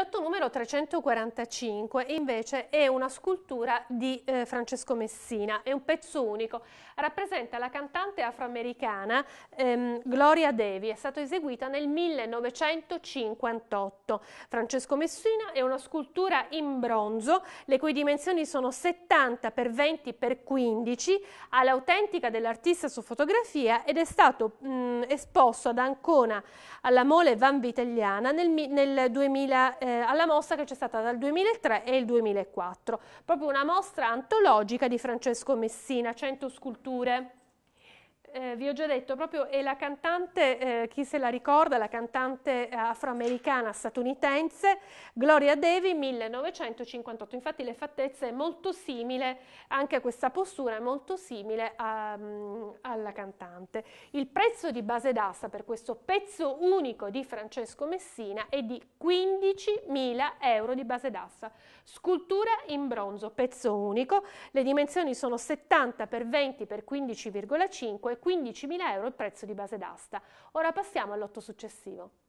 lotto numero 345 invece è una scultura di eh, Francesco Messina, è un pezzo unico, rappresenta la cantante afroamericana ehm, Gloria Devi, è stato eseguita nel 1958. Francesco Messina è una scultura in bronzo, le cui dimensioni sono 70 x 20 x 15, ha l'autentica dell'artista su fotografia ed è stato mh, esposto ad Ancona alla Mole Van Vitelliana nel, nel 2000. Eh, eh, alla mostra che c'è stata dal 2003 e il 2004, proprio una mostra antologica di Francesco Messina, 100 sculture eh, vi ho già detto, proprio è la cantante, eh, chi se la ricorda, la cantante eh, afroamericana statunitense Gloria Devi 1958, infatti le fattezze è molto simile, anche questa postura è molto simile a, um, ehm, alla cantante. Il prezzo di base d'asta per questo pezzo unico di Francesco Messina è di 15.000 euro di base d'asta, scultura in bronzo, pezzo unico, le dimensioni sono 70 x 20 x 15,5 15.000 euro il prezzo di base d'asta. Ora passiamo all'otto successivo.